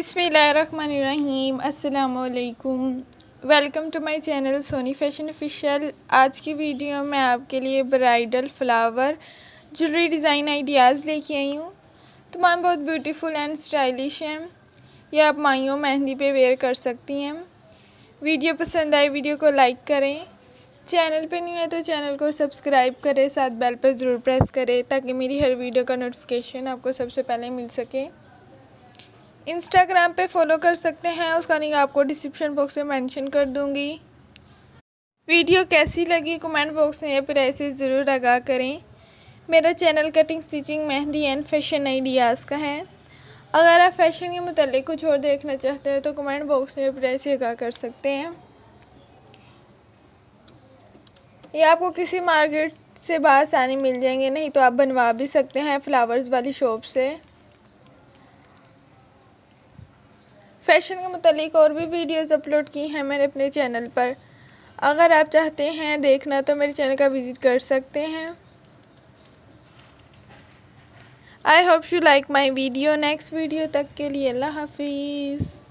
बिसमीम अल्लाम welcome to my channel Soni fashion official आज की वीडियो में आपके लिए bridal flower jewellery design ideas लेके आई हूँ तमाम बहुत ब्यूटीफुल एंड स्टाइलिश हैं यह आप माइयों मेहंदी पे वेयर कर सकती हैं वीडियो पसंद आए वीडियो को लाइक करें चैनल पे नहीं है तो चैनल को सब्सक्राइब करें साथ बेल पर ज़रूर प्रेस करें ताकि मेरी हर वीडियो का नोटिफिकेशन आपको सबसे पहले मिल सके इंस्टाग्राम पे फॉलो कर सकते हैं उसका लिंक आपको डिस्क्रिप्शन बॉक्स में मेंशन कर दूंगी वीडियो कैसी लगी कमेंट बॉक्स में फिर ऐसे ज़रूर आगा करें मेरा channel cutting stitching mehndi and fashion ideas का है अगर आप फैशन के मुतालिक कुछ और देखना चाहते हो तो कमेंट बॉक्स में फिर ऐसे आगा कर सकते हैं या आपको किसी मार्केट से बाहर आने मिल जाएंगे नहीं तो आप बनवा भी सकते हैं फ्लावर्स वाली शॉप से फ़ैशन के मतलब और भी वीडियोस अपलोड की हैं मैंने अपने चैनल पर अगर आप चाहते हैं देखना तो मेरे चैनल का विज़िट कर सकते हैं I hope you like my video next video तक के लिए अल्लाह हाफिज़